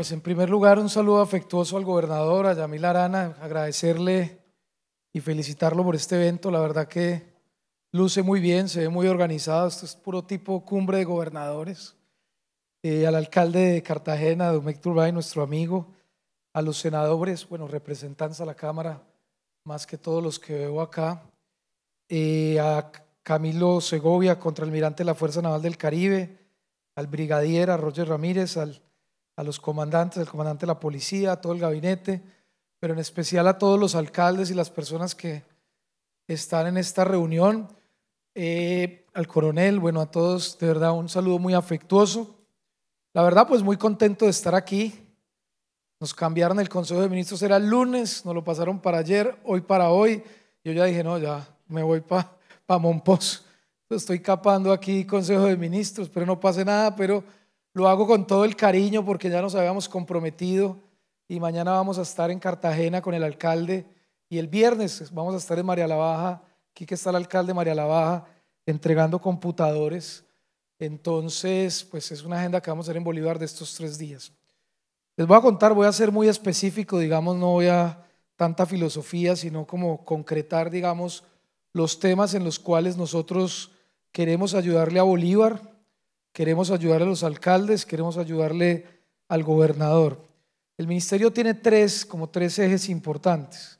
pues en primer lugar un saludo afectuoso al gobernador, a Yamil Arana, agradecerle y felicitarlo por este evento. La verdad que luce muy bien, se ve muy organizado, esto es puro tipo cumbre de gobernadores. Eh, al alcalde de Cartagena, Domecq Turbay, nuestro amigo, a los senadores, bueno, representantes a la Cámara, más que todos los que veo acá, eh, a Camilo Segovia, contraalmirante de la Fuerza Naval del Caribe, al brigadier, a Roger Ramírez, al a los comandantes, al comandante de la policía, a todo el gabinete, pero en especial a todos los alcaldes y las personas que están en esta reunión, eh, al coronel, bueno, a todos, de verdad, un saludo muy afectuoso. La verdad, pues muy contento de estar aquí. Nos cambiaron el Consejo de Ministros, era el lunes, nos lo pasaron para ayer, hoy para hoy. Yo ya dije, no, ya me voy para pa Estoy capando aquí Consejo de Ministros, pero no pase nada, pero lo hago con todo el cariño porque ya nos habíamos comprometido y mañana vamos a estar en Cartagena con el alcalde y el viernes vamos a estar en María la Baja. Aquí que está el alcalde María la Baja entregando computadores. Entonces, pues es una agenda que vamos a hacer en Bolívar de estos tres días. Les voy a contar, voy a ser muy específico, digamos, no voy a tanta filosofía, sino como concretar, digamos, los temas en los cuales nosotros queremos ayudarle a Bolívar queremos ayudar a los alcaldes, queremos ayudarle al gobernador. El ministerio tiene tres, como tres ejes importantes.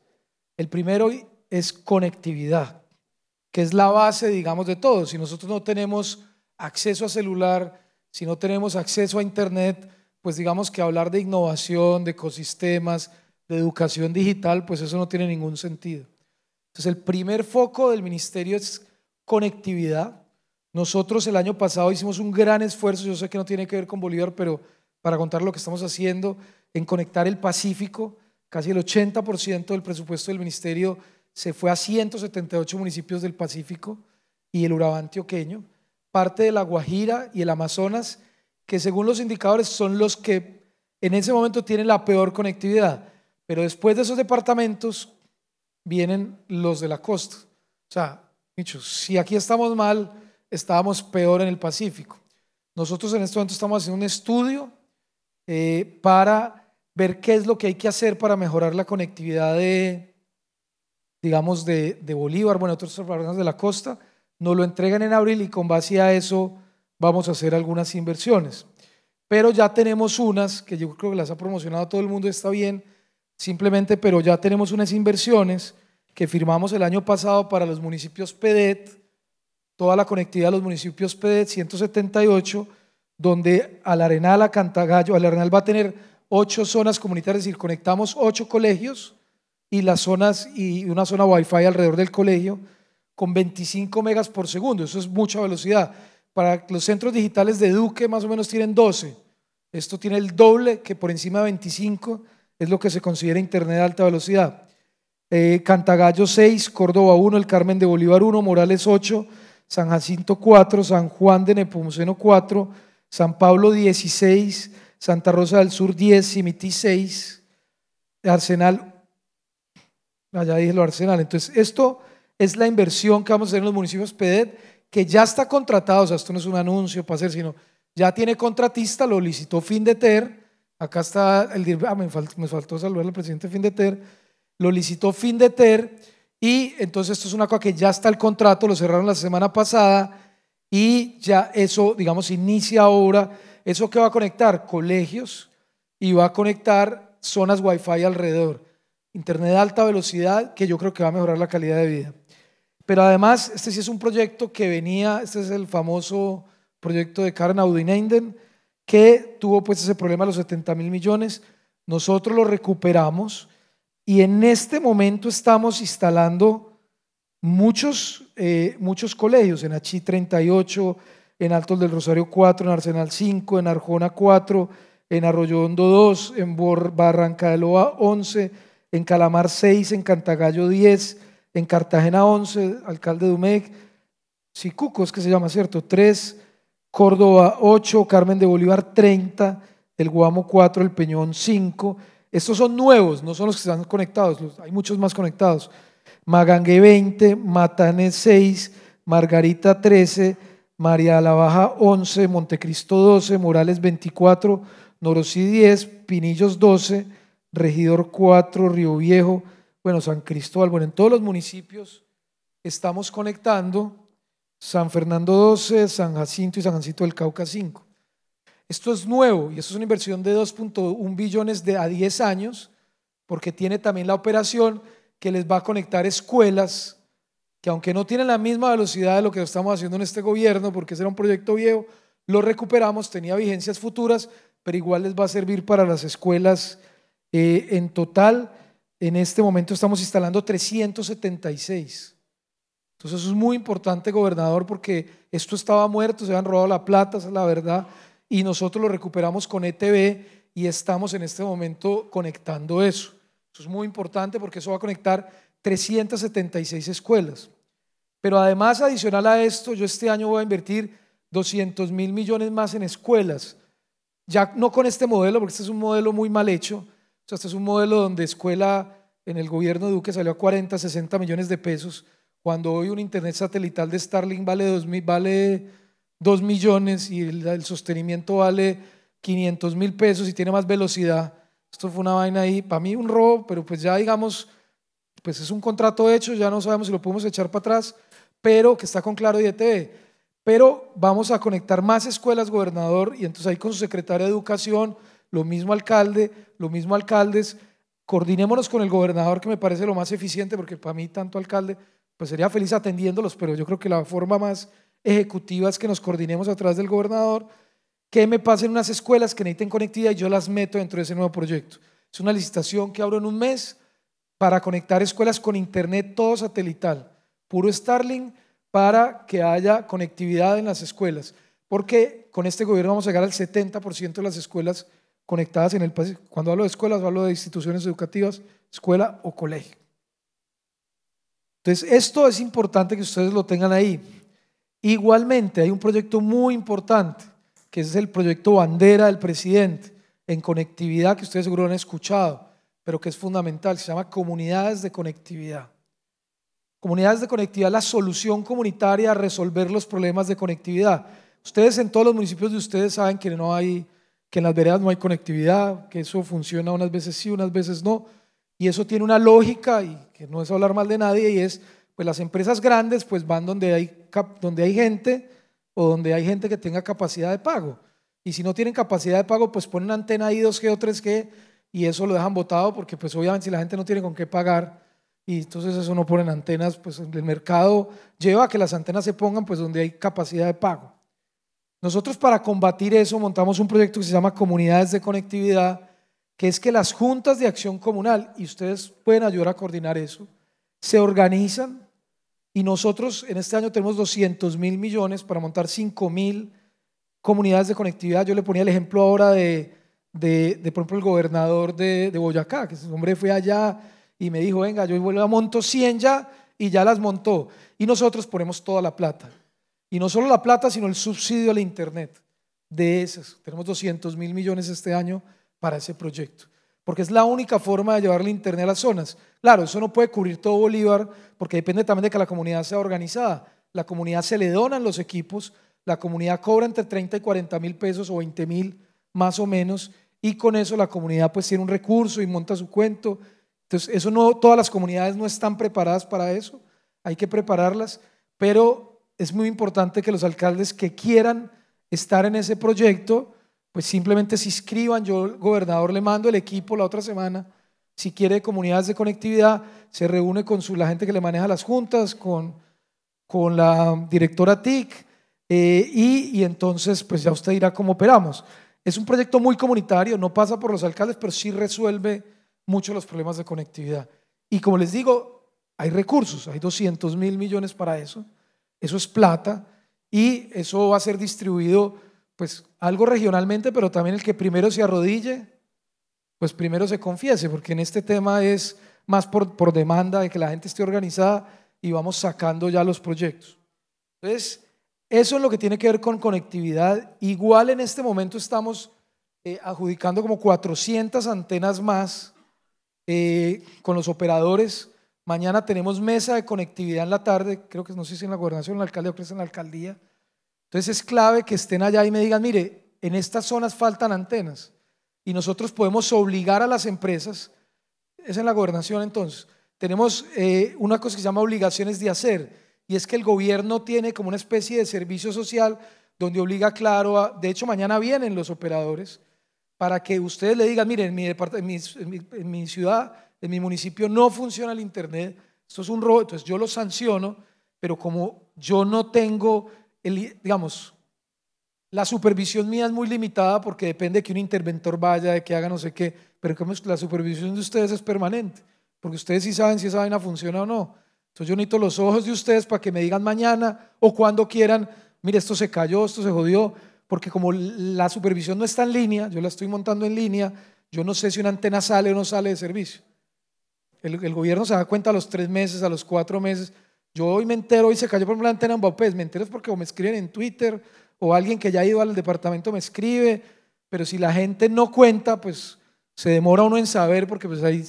El primero es conectividad, que es la base, digamos, de todo. Si nosotros no tenemos acceso a celular, si no tenemos acceso a Internet, pues digamos que hablar de innovación, de ecosistemas, de educación digital, pues eso no tiene ningún sentido. Entonces, el primer foco del ministerio es conectividad, nosotros el año pasado hicimos un gran esfuerzo, yo sé que no tiene que ver con Bolívar, pero para contar lo que estamos haciendo, en conectar el Pacífico, casi el 80% del presupuesto del ministerio se fue a 178 municipios del Pacífico y el Urabá antioqueño, parte de la Guajira y el Amazonas, que según los indicadores son los que en ese momento tienen la peor conectividad. Pero después de esos departamentos vienen los de la costa. O sea, dicho, si aquí estamos mal, estábamos peor en el Pacífico. Nosotros en este momento estamos haciendo un estudio eh, para ver qué es lo que hay que hacer para mejorar la conectividad de, digamos, de, de Bolívar, bueno, otros programas de la costa. Nos lo entregan en abril y con base a eso vamos a hacer algunas inversiones. Pero ya tenemos unas, que yo creo que las ha promocionado todo el mundo, está bien, simplemente, pero ya tenemos unas inversiones que firmamos el año pasado para los municipios PEDET, toda la conectividad a los municipios pd 178, donde al Arenal, a Cantagallo, al Arenal va a tener ocho zonas comunitarias, es decir, conectamos ocho colegios y las zonas y una zona Wi-Fi alrededor del colegio con 25 megas por segundo. Eso es mucha velocidad. Para los centros digitales de Duque más o menos tienen 12. Esto tiene el doble que por encima de 25 es lo que se considera Internet de alta velocidad. Eh, Cantagallo 6, Córdoba 1, El Carmen de Bolívar 1, Morales 8, San Jacinto 4, San Juan de Nepomuceno 4, San Pablo 16, Santa Rosa del Sur 10, Simití 6, Arsenal, allá dije lo Arsenal. Entonces, esto es la inversión que vamos a hacer en los municipios PEDET, que ya está contratado, o sea, esto no es un anuncio para hacer, sino ya tiene contratista, lo licitó Findeter, acá está el, ah, me, faltó, me faltó saludar al presidente Findeter, lo licitó Findeter, y entonces esto es una cosa que ya está el contrato, lo cerraron la semana pasada y ya eso, digamos, inicia ahora. ¿Eso que va a conectar? Colegios y va a conectar zonas Wi-Fi alrededor. Internet de alta velocidad que yo creo que va a mejorar la calidad de vida. Pero además, este sí es un proyecto que venía, este es el famoso proyecto de Karen Audinenden, que tuvo pues ese problema de los 70 mil millones. Nosotros lo recuperamos y en este momento estamos instalando muchos, eh, muchos colegios, en Achí 38, en Altos del Rosario 4, en Arsenal 5, en Arjona 4, en Arroyo 2, en Barranca de Loa 11, en Calamar 6, en Cantagallo 10, en Cartagena 11, Alcalde Dumec, sicucos es que se llama, ¿cierto? 3, Córdoba 8, Carmen de Bolívar 30, el Guamo 4, el Peñón 5, estos son nuevos, no son los que están conectados, hay muchos más conectados. Magangue 20, Matanes 6, Margarita 13, María la Baja 11, Montecristo 12, Morales 24, Norosí 10, Pinillos 12, Regidor 4, Río Viejo, bueno, San Cristóbal, bueno, en todos los municipios estamos conectando San Fernando 12, San Jacinto y San Jacinto del Cauca 5. Esto es nuevo y esto es una inversión de 2.1 billones de, a 10 años, porque tiene también la operación que les va a conectar escuelas que aunque no tienen la misma velocidad de lo que estamos haciendo en este gobierno, porque ese era un proyecto viejo, lo recuperamos, tenía vigencias futuras, pero igual les va a servir para las escuelas eh, en total. En este momento estamos instalando 376. Entonces eso es muy importante, gobernador, porque esto estaba muerto, se han robado la plata, es la verdad y nosotros lo recuperamos con ETB y estamos en este momento conectando eso. Eso es muy importante porque eso va a conectar 376 escuelas. Pero además, adicional a esto, yo este año voy a invertir 200 mil millones más en escuelas. Ya no con este modelo, porque este es un modelo muy mal hecho. O sea, este es un modelo donde escuela en el gobierno de Duque salió a 40, 60 millones de pesos, cuando hoy un internet satelital de Starlink vale 2 mil, vale 2 millones y el, sostenimiento vale 500 mil pesos y tiene más velocidad. Esto fue una vaina ahí, para mí un robo, pero pues ya digamos, pues es un contrato hecho, ya no sabemos si lo podemos echar para atrás, pero que está con Claro y e Pero vamos a conectar más escuelas, gobernador, y entonces ahí con su secretaria de Educación, lo mismo alcalde, lo mismo alcaldes, coordinémonos con el gobernador, que me parece lo más eficiente, porque para mí tanto alcalde, pues sería feliz atendiéndolos, pero yo creo que la forma más ejecutivas que nos coordinemos a través del gobernador, que me pasen unas escuelas que necesiten conectividad y yo las meto dentro de ese nuevo proyecto. Es una licitación que abro en un mes para conectar escuelas con internet todo satelital, puro Starlink, para que haya conectividad en las escuelas. Porque con este gobierno vamos a llegar al 70% de las escuelas conectadas en el país. Cuando hablo de escuelas, hablo de instituciones educativas, escuela o colegio. Entonces, esto es importante que ustedes lo tengan ahí. Igualmente, hay un proyecto muy importante, que es el proyecto bandera del presidente en conectividad, que ustedes seguro han escuchado, pero que es fundamental, se llama comunidades de conectividad. Comunidades de conectividad, la solución comunitaria a resolver los problemas de conectividad. Ustedes en todos los municipios de ustedes saben que no hay, que en las veredas no hay conectividad, que eso funciona unas veces sí, unas veces no, y eso tiene una lógica y que no es hablar mal de nadie y es, pues las empresas grandes pues van donde hay donde hay gente o donde hay gente que tenga capacidad de pago. Y si no tienen capacidad de pago, pues ponen antena ahí 2G o 3G y eso lo dejan botado porque pues obviamente si la gente no tiene con qué pagar y entonces eso no ponen antenas, pues el mercado lleva a que las antenas se pongan pues donde hay capacidad de pago. Nosotros para combatir eso montamos un proyecto que se llama Comunidades de Conectividad, que es que las juntas de acción comunal, y ustedes pueden ayudar a coordinar eso, se organizan y nosotros en este año tenemos 200 mil millones para montar 5 mil comunidades de conectividad. Yo le ponía el ejemplo ahora de, por ejemplo, el gobernador de, Boyacá, que ese hombre fue allá y me dijo, venga, yo vuelvo a monto 100 ya y ya las montó. Y nosotros ponemos toda la plata. Y no solo la plata, sino el subsidio al Internet. De esas, tenemos 200 mil millones este año para ese proyecto porque es la única forma de llevarle internet a las zonas. Claro, eso no puede cubrir todo Bolívar, porque depende también de que la comunidad sea organizada. La comunidad se le donan los equipos, la comunidad cobra entre 30 y 40 mil pesos o 20 mil más o menos, y con eso la comunidad pues tiene un recurso y monta su cuento. Entonces, eso no, todas las comunidades no están preparadas para eso, hay que prepararlas, pero es muy importante que los alcaldes que quieran estar en ese proyecto, pues simplemente se inscriban. Yo, gobernador, le mando el equipo la otra semana. Si quiere comunidades de conectividad, se reúne con su, la gente que le maneja las juntas, con, con la directora TIC, eh, y, entonces pues ya usted dirá cómo operamos. Es un proyecto muy comunitario, no pasa por los alcaldes, pero sí resuelve muchos los problemas de conectividad. Y como les digo, hay recursos, hay 200 mil millones para eso. Eso es plata y eso va a ser distribuido pues algo regionalmente, pero también el que primero se arrodille, pues primero se confiese, porque en este tema es más por, demanda de que la gente esté organizada y vamos sacando ya los proyectos. Entonces, eso es lo que tiene que ver con conectividad. Igual en este momento estamos eh, adjudicando como 400 antenas más eh, con los operadores. Mañana tenemos mesa de conectividad en la tarde, creo que no sé si en la gobernación, en la alcaldía, creo que es en la alcaldía, entonces es clave que estén allá y me digan, mire, en estas zonas faltan antenas y nosotros podemos obligar a las empresas, es en la gobernación entonces, tenemos eh, una cosa que se llama obligaciones de hacer y es que el gobierno tiene como una especie de servicio social donde obliga claro de hecho mañana vienen los operadores para que ustedes le digan, mire, en mi, en mi ciudad, en mi municipio no funciona el internet, esto es un robo, entonces yo lo sanciono, pero como yo no tengo digamos, la supervisión mía es muy limitada porque depende de que un interventor vaya, de que haga no sé qué, pero como la supervisión de ustedes es permanente, porque ustedes sí saben si esa vaina funciona o no. Entonces yo necesito los ojos de ustedes para que me digan mañana o cuando quieran, mire, esto se cayó, esto se jodió, porque como la supervisión no está en línea, yo la estoy montando en línea, yo no sé si una antena sale o no sale de servicio. El, el gobierno se da cuenta a los tres meses, a los cuatro meses, yo hoy me entero, hoy se cayó por la antena en Baupés, me entero es porque me escriben en Twitter o alguien que ya ha ido al departamento me escribe, pero si la gente no cuenta, pues se demora uno en saber porque pues hay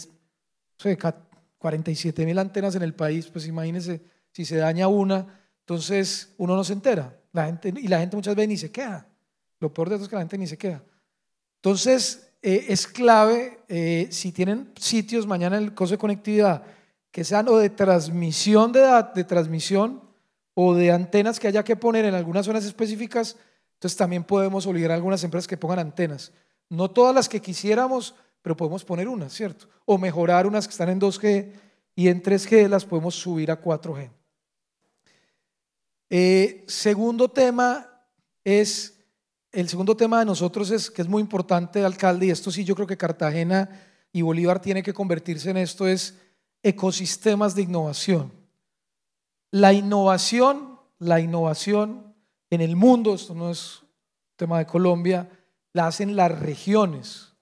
47 mil antenas en el país, pues imagínense si se daña una, entonces uno no se entera. y la gente muchas veces ni se queda, Lo peor de esto es que la gente ni se queda. Entonces eh, es clave, eh, si tienen sitios mañana el costo de conectividad, que sean o de transmisión de, de transmisión o de antenas que haya que poner en algunas zonas específicas, entonces también podemos obligar a algunas empresas que pongan antenas. No todas las que quisiéramos, pero podemos poner unas, ¿cierto? O mejorar unas que están en 2G y en 3G las podemos subir a 4G. Eh, segundo tema es, el segundo tema de nosotros es que es muy importante, alcalde, y esto sí yo creo que Cartagena y Bolívar tiene que convertirse en esto, es ecosistemas de innovación. La innovación, la innovación en el mundo, esto no es tema de Colombia, la hacen las regiones.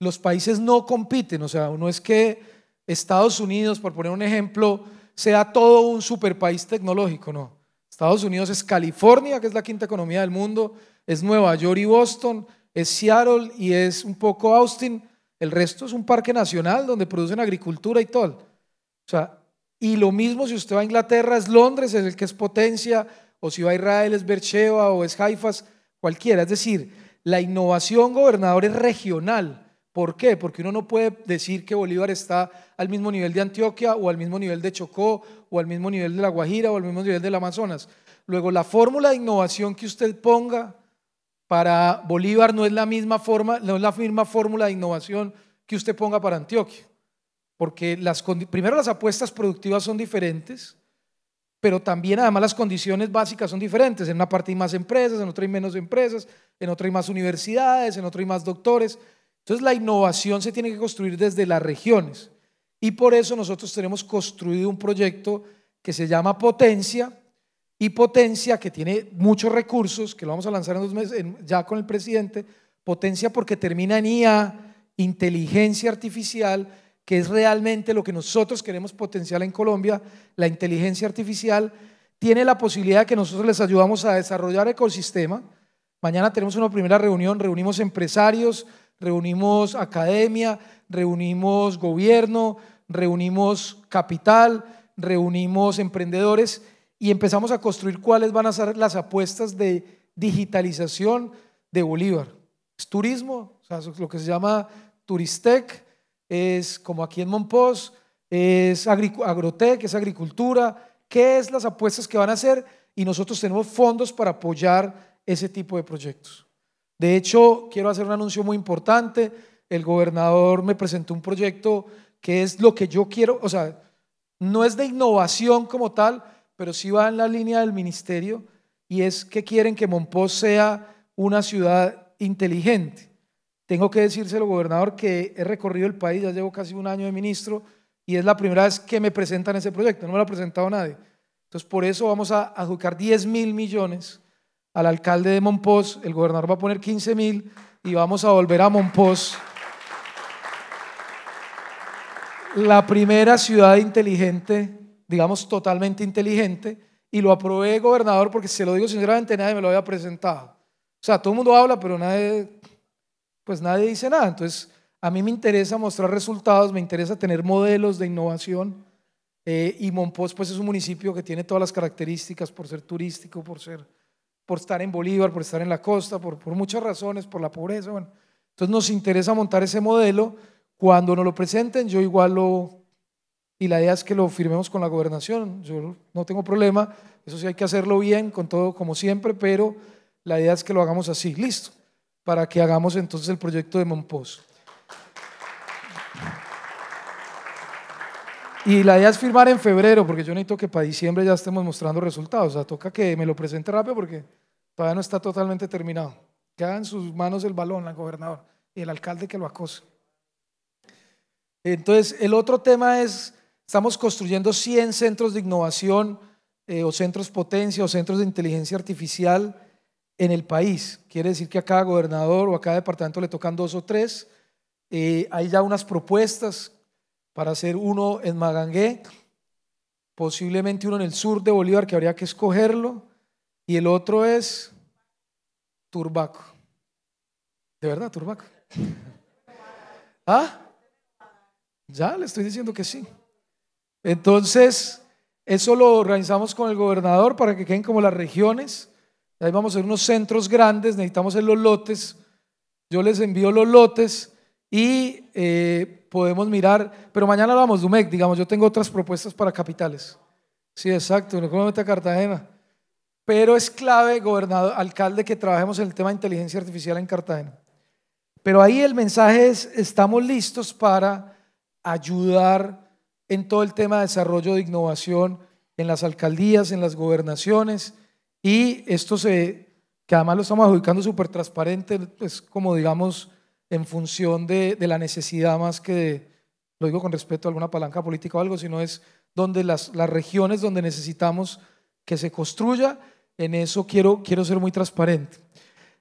Los países no compiten, o sea, no es que Estados Unidos, por poner un ejemplo, sea todo un super país tecnológico, no. Estados Unidos es California, que es la quinta economía del mundo, es Nueva York y Boston, es Seattle y es un poco Austin, el resto es un parque nacional donde producen agricultura y todo. O sea, y lo mismo si usted va a Inglaterra, es Londres, es el que es potencia, o si va a Israel, es Bercheva, o es Haifas, cualquiera. Es decir, la innovación, gobernadora es regional. ¿Por qué? Porque uno no puede decir que Bolívar está al mismo nivel de Antioquia o al mismo nivel de Chocó o al mismo nivel de La Guajira o al mismo nivel del Amazonas. Luego, la fórmula de innovación que usted ponga para Bolívar no es la misma forma, no es la fórmula de innovación que usted ponga para Antioquia, porque primero las apuestas productivas son diferentes, pero también además las condiciones básicas son diferentes. En una parte hay más empresas, en otra hay menos empresas, en otra hay más universidades, en otra hay más doctores. Entonces la innovación se tiene que construir desde las regiones. Y por eso nosotros tenemos construido un proyecto que se llama Potencia, y Potencia, que tiene muchos recursos, que lo vamos a lanzar en dos meses ya con el presidente, Potencia porque termina en IA, inteligencia artificial, que es realmente lo que nosotros queremos potenciar en Colombia, la inteligencia artificial, tiene la posibilidad de que nosotros les ayudamos a desarrollar ecosistema. Mañana tenemos una primera reunión, reunimos empresarios, reunimos academia, reunimos gobierno, reunimos capital, reunimos emprendedores y empezamos a construir cuáles van a ser las apuestas de digitalización de Bolívar. Es turismo, o sea, lo que se llama Turistec, es como aquí en Monpós, es Agrotec, es agricultura, qué es las apuestas que van a hacer y nosotros tenemos fondos para apoyar ese tipo de proyectos. De hecho, quiero hacer un anuncio muy importante. El gobernador me presentó un proyecto que es lo que yo quiero, o sea, no es de innovación como tal, pero sí va en la línea del ministerio, y es que quieren que Monpós sea una ciudad inteligente. Tengo que decírselo, gobernador, que he recorrido el país, ya llevo casi un año de ministro, y es la primera vez que me presentan ese proyecto, no me lo ha presentado nadie. Entonces, por eso vamos a adjudicar 10 mil millones al alcalde de Monpós, el gobernador va a poner 15 mil y vamos a volver a Monpós. La primera ciudad inteligente digamos, totalmente inteligente y lo aprobé gobernador porque, se lo digo sinceramente, nadie me lo había presentado. O sea, todo el mundo habla, pero nadie, pues nadie dice nada. Entonces, a mí me interesa mostrar resultados, me interesa tener modelos de innovación. Eh, y Monpós, pues es un municipio que tiene todas las características por ser turístico, por ser, por estar en Bolívar, por estar en la costa, por, por muchas razones, por la pobreza. Bueno, entonces nos interesa montar ese modelo. Cuando nos lo presenten, yo igual lo, y la idea es que lo firmemos con la gobernación. Yo no tengo problema, eso sí hay que hacerlo bien, con todo como siempre, pero la idea es que lo hagamos así, listo, para que hagamos entonces el proyecto de Monpos. Y la idea es firmar en febrero, porque yo necesito que para diciembre ya estemos mostrando resultados. O sea, toca que me lo presente rápido porque todavía no está totalmente terminado. Que en sus manos el balón, la gobernador, y el alcalde que lo acose. Entonces, el otro tema es Estamos construyendo 100 centros de innovación eh, o centros potencia o centros de inteligencia artificial en el país. Quiere decir que a cada gobernador o a cada departamento le tocan dos o tres. Eh, hay ya unas propuestas para hacer uno en Magangué, posiblemente uno en el sur de Bolívar, que habría que escogerlo, y el otro es Turbaco. ¿De verdad, Turbaco? ¿Ah? Ya le estoy diciendo que sí. Entonces, eso lo organizamos con el gobernador para que queden como las regiones. Ahí vamos a hacer unos centros grandes, necesitamos en los lotes. Yo les envío los lotes y eh, podemos mirar, pero mañana vamos, de UMEC, digamos, yo tengo otras propuestas para capitales. Sí, exacto, no como a Cartagena. Pero es clave, gobernador, alcalde, que trabajemos en el tema de inteligencia artificial en Cartagena. Pero ahí el mensaje es, estamos listos para ayudar en todo el tema de desarrollo de innovación en las alcaldías, en las gobernaciones, y esto se, que además lo estamos adjudicando súper transparente, es pues como digamos en función de, de, la necesidad más que, de, lo digo con respeto a alguna palanca política o algo, sino es donde las, las regiones donde necesitamos que se construya, en eso quiero, quiero ser muy transparente.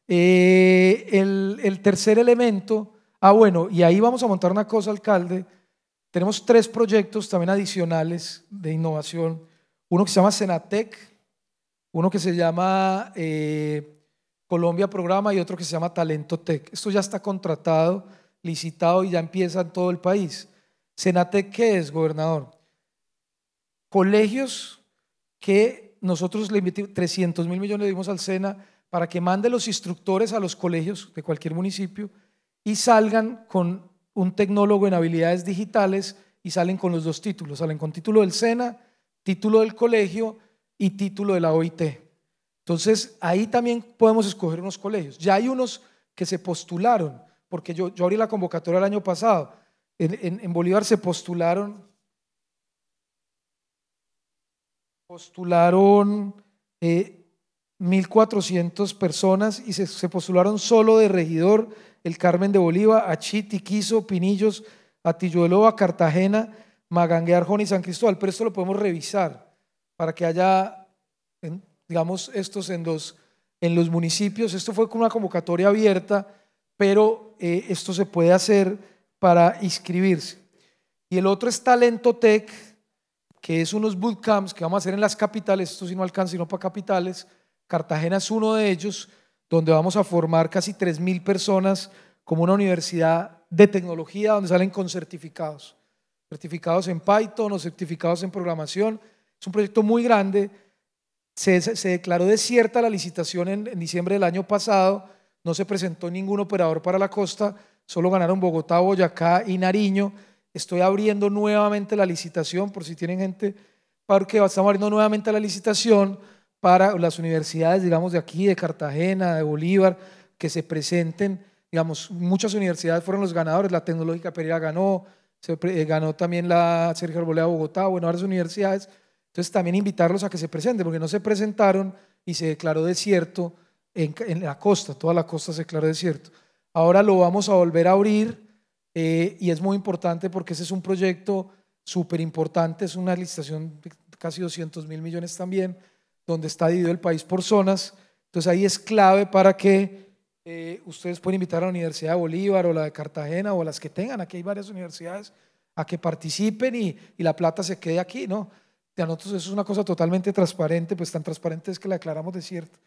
Eh, el, el tercer elemento, ah bueno, y ahí vamos a montar una cosa, alcalde, tenemos tres proyectos también adicionales de innovación. Uno que se llama Senatec, uno que se llama eh, Colombia Programa y otro que se llama Talento Tech. Esto ya está contratado, licitado y ya empieza en todo el país. Senatec, ¿qué es, gobernador? Colegios que nosotros le invitamos, 300 mil millones le dimos al SENA para que mande los instructores a los colegios de cualquier municipio y salgan con un tecnólogo en habilidades digitales y salen con los dos títulos, salen con título del SENA, título del colegio y título de la OIT. Entonces, ahí también podemos escoger unos colegios. Ya hay unos que se postularon, porque yo, yo abrí la convocatoria el año pasado. En, Bolívar se postularon, postularon 1.400 eh, personas y se, se postularon solo de regidor el Carmen de Bolívar, Chiti, Quiso, Pinillos, Atillueloa, Cartagena, Magangue, Arjón y San Cristóbal. Pero esto lo podemos revisar para que haya, digamos, estos en los, en los municipios. Esto fue con una convocatoria abierta, pero eh, esto se puede hacer para inscribirse. Y el otro es Talento Tech, que es unos bootcamps que vamos a hacer en las capitales. Esto si no alcanza, sino para capitales. Cartagena es uno de ellos donde vamos a formar casi 3.000 personas como una universidad de tecnología donde salen con certificados. Certificados en Python o certificados en programación. Es un proyecto muy grande. Se, declaró desierta la licitación en, diciembre del año pasado. No se presentó ningún operador para la costa. Solo ganaron Bogotá, Boyacá y Nariño. Estoy abriendo nuevamente la licitación por si tienen gente, porque estamos abriendo nuevamente la licitación para las universidades, digamos, de aquí, de Cartagena, de Bolívar, que se presenten. Digamos, muchas universidades fueron los ganadores. La Tecnológica Pereira ganó, se, eh, ganó también la Sergio Arboleda Bogotá, bueno, varias universidades. Entonces, también invitarlos a que se presenten, porque no se presentaron y se declaró desierto en, en la costa, toda la costa se declaró desierto. Ahora lo vamos a volver a abrir eh, y es muy importante porque ese es un proyecto súper importante, es una licitación de casi 200 mil millones también donde está dividido el país por zonas. Entonces ahí es clave para que eh, ustedes pueden invitar a la Universidad de Bolívar o la de Cartagena o las que tengan, aquí hay varias universidades, a que participen y, la plata se quede aquí, ¿no? De nosotros eso es una cosa totalmente transparente, pues tan transparente es que la declaramos cierto,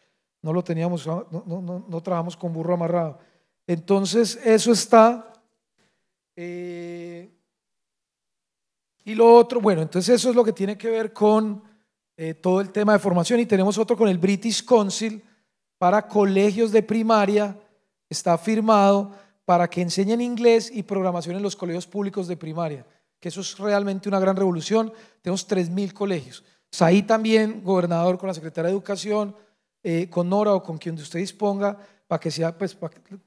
No lo teníamos, no, no, trabajamos con burro amarrado. Entonces eso está... Eh, y lo otro, bueno, entonces eso es lo que tiene que ver con eh, todo el tema de formación y tenemos otro con el British Council para colegios de primaria, está firmado para que enseñen inglés y programación en los colegios públicos de primaria, que eso es realmente una gran revolución. Tenemos 3.000 colegios. Pues ahí también, gobernador, con la Secretaría de Educación, eh, con Nora o con quien usted disponga, para que sea, pues,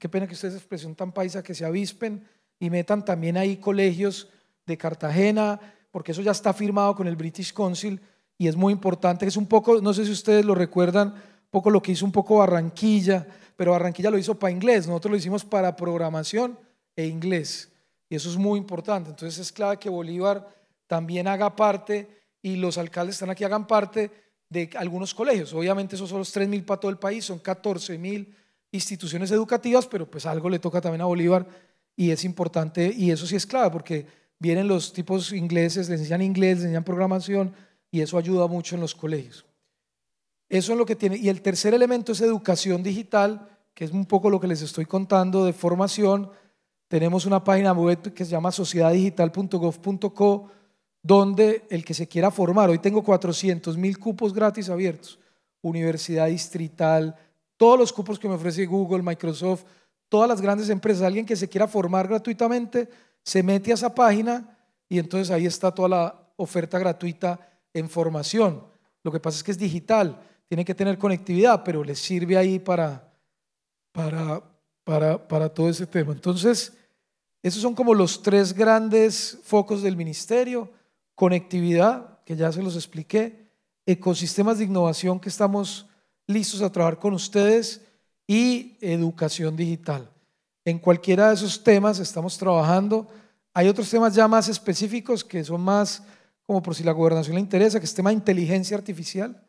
qué pena que ustedes expresión tan paisa, que se avispen y metan también ahí colegios de Cartagena, porque eso ya está firmado con el British Council y es muy importante. Es un poco, no sé si ustedes lo recuerdan, un poco lo que hizo un poco Barranquilla, pero Barranquilla lo hizo para inglés, nosotros lo hicimos para programación e inglés. Y eso es muy importante. Entonces es clave que Bolívar también haga parte y los alcaldes están aquí hagan parte de algunos colegios. Obviamente esos son los 3.000 para todo el país, son 14.000 instituciones educativas, pero pues algo le toca también a Bolívar y es importante y eso sí es clave porque vienen los tipos ingleses, les enseñan inglés, les enseñan programación, y eso ayuda mucho en los colegios. Eso es lo que tiene. Y el tercer elemento es educación digital, que es un poco lo que les estoy contando de formación. Tenemos una página web que se llama sociedaddigital.gov.co, donde el que se quiera formar, hoy tengo 400 mil cupos gratis abiertos, universidad distrital, todos los cupos que me ofrece Google, Microsoft, todas las grandes empresas, alguien que se quiera formar gratuitamente, se mete a esa página y entonces ahí está toda la oferta gratuita en formación. Lo que pasa es que es digital, tiene que tener conectividad, pero le sirve ahí para, para, para, para todo ese tema. Entonces, esos son como los tres grandes focos del ministerio. Conectividad, que ya se los expliqué, ecosistemas de innovación que estamos listos a trabajar con ustedes y educación digital. En cualquiera de esos temas estamos trabajando. Hay otros temas ya más específicos que son más como por si la gobernación le interesa, que es tema de inteligencia artificial.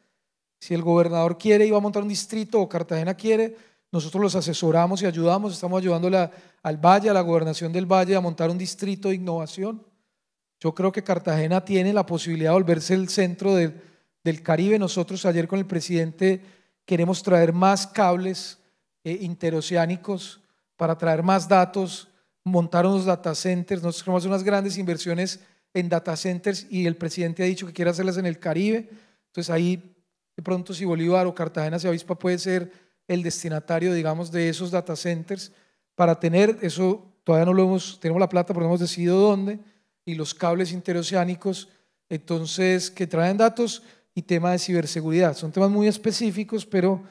Si el gobernador quiere iba a montar un distrito o Cartagena quiere, nosotros los asesoramos y ayudamos, estamos ayudándole al Valle, a la gobernación del Valle, a montar un distrito de innovación. Yo creo que Cartagena tiene la posibilidad de volverse el centro del Caribe. Nosotros ayer con el presidente queremos traer más cables eh, interoceánicos para traer más datos, montar unos data centers. Nosotros queremos hacer unas grandes inversiones en data centers y el presidente ha dicho que quiere hacerlas en el Caribe. Entonces ahí de pronto si Bolívar o Cartagena se avispa puede ser el destinatario, digamos, de esos data centers para tener eso. Todavía no lo hemos, tenemos la plata, pero no hemos decidido dónde y los cables interoceánicos, entonces que traen datos y tema de ciberseguridad. Son temas muy específicos, pero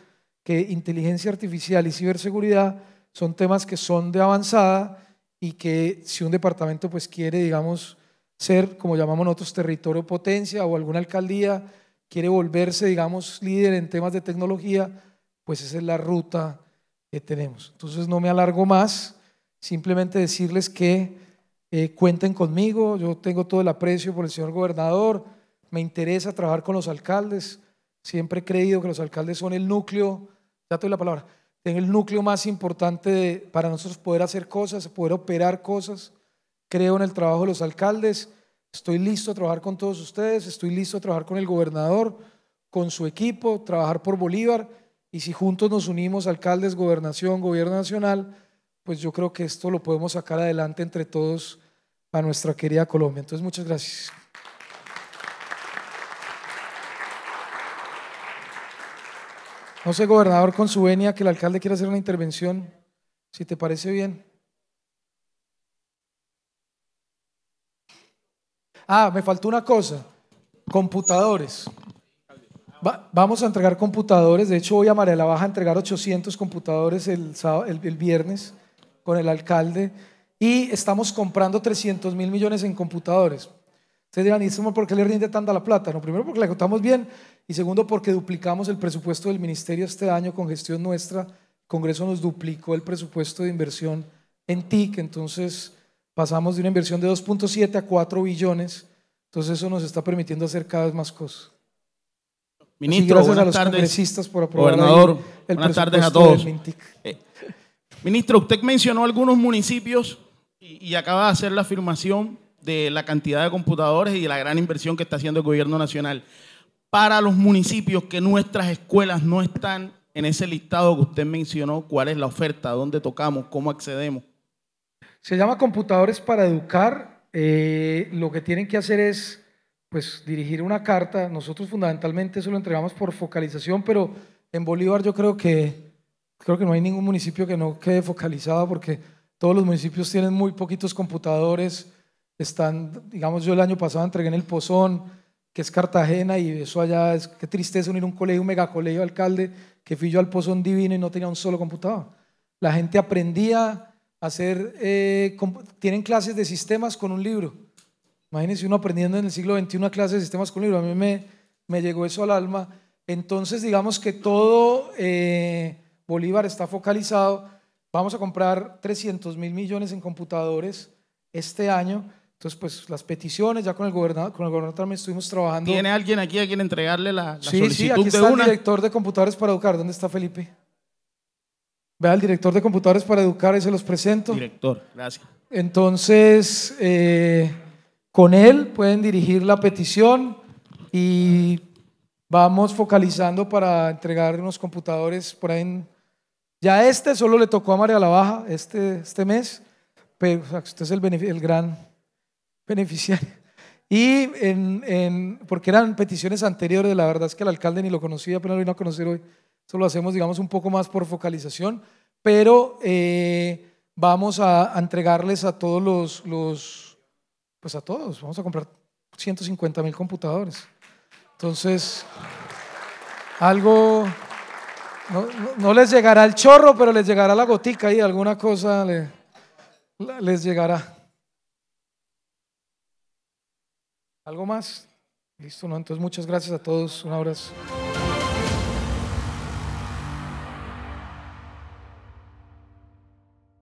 que inteligencia artificial y ciberseguridad son temas que son de avanzada y que si un departamento pues quiere, digamos, ser, como llamamos nosotros, territorio potencia o alguna alcaldía quiere volverse, digamos, líder en temas de tecnología, pues esa es la ruta que tenemos. Entonces no me alargo más, simplemente decirles que eh, cuenten conmigo, yo tengo todo el aprecio por el señor gobernador, me interesa trabajar con los alcaldes, siempre he creído que los alcaldes son el núcleo, ya te doy la palabra, en el núcleo más importante para nosotros poder hacer cosas, poder operar cosas creo en el trabajo de los alcaldes, estoy listo a trabajar con todos ustedes, estoy listo a trabajar con el gobernador, con su equipo, trabajar por Bolívar, y si juntos nos unimos, alcaldes, gobernación, gobierno nacional, pues yo creo que esto lo podemos sacar adelante entre todos a nuestra querida Colombia. Entonces, muchas gracias. No sé, gobernador, con su venia, que el alcalde quiera hacer una intervención, si te parece bien. Ah, me faltó una cosa. Computadores. vamos a entregar computadores. De hecho, voy a María la Baja a entregar 800 computadores el, viernes con el alcalde. Y estamos comprando 300 mil millones en computadores. Ustedes dirán, ¿y por qué le rinde tanta la plata? No, primero porque le contamos bien y segundo porque duplicamos el presupuesto del ministerio este año con gestión nuestra. Congreso nos duplicó el presupuesto de inversión en TIC, entonces Pasamos de una inversión de 2.7 a 4 billones. Entonces eso nos está permitiendo hacer cada vez más cosas. Ministro, gracias a los congresistas por aprobar Gobernador, buenas tardes a todos. Eh, ministro, usted mencionó algunos municipios y, y acaba de hacer la afirmación de la cantidad de computadores y de la gran inversión que está haciendo el gobierno nacional. Para los municipios que nuestras escuelas no están en ese listado que usted mencionó, ¿cuál es la oferta? ¿Dónde tocamos? ¿Cómo accedemos? Se llama Computadores para Educar. Eh, lo que tienen que hacer es pues, dirigir una carta. Nosotros fundamentalmente eso lo entregamos por focalización, pero en Bolívar yo creo que, creo que no hay ningún municipio que no quede focalizado porque todos los municipios tienen muy poquitos computadores. Están, digamos, yo el año pasado entregué en el Pozón, que es Cartagena, y eso allá es, qué tristeza unir un colegio, un megacolegio alcalde, que fui yo al Pozón Divino y no tenía un solo computador. La gente aprendía hacer, eh, tienen clases de sistemas con un libro. Imagínense uno aprendiendo en el siglo XXI clases de sistemas con un libro. A mí me, me llegó eso al alma. Entonces, digamos que todo eh, Bolívar está focalizado. Vamos a comprar 300 mil millones en computadores este año. Entonces, pues las peticiones, ya con el gobernador, con el gobernador también estuvimos trabajando. ¿Tiene alguien aquí a quien entregarle la, la sí, Sí, aquí está el director de computadores para educar. ¿Dónde está Felipe? Ve al director de computadores para educar y se los presento. Director, gracias. Entonces, eh, con él pueden dirigir la petición y vamos focalizando para entregar unos computadores por ahí. ya este solo le tocó a María la Baja este, este mes, pero usted es el gran beneficiario. Y en, en, porque eran peticiones anteriores, la verdad es que el alcalde ni lo conocía, pero lo vino a conocer hoy. Eso lo hacemos, digamos, un poco más por focalización, pero eh, vamos a, entregarles a todos los, pues a todos, vamos a comprar 150 mil computadores. Entonces, algo, no, les llegará el chorro, pero les llegará la gotica y alguna cosa les llegará. ¿Algo más? Listo, ¿no? Entonces muchas gracias a todos. Un abrazo.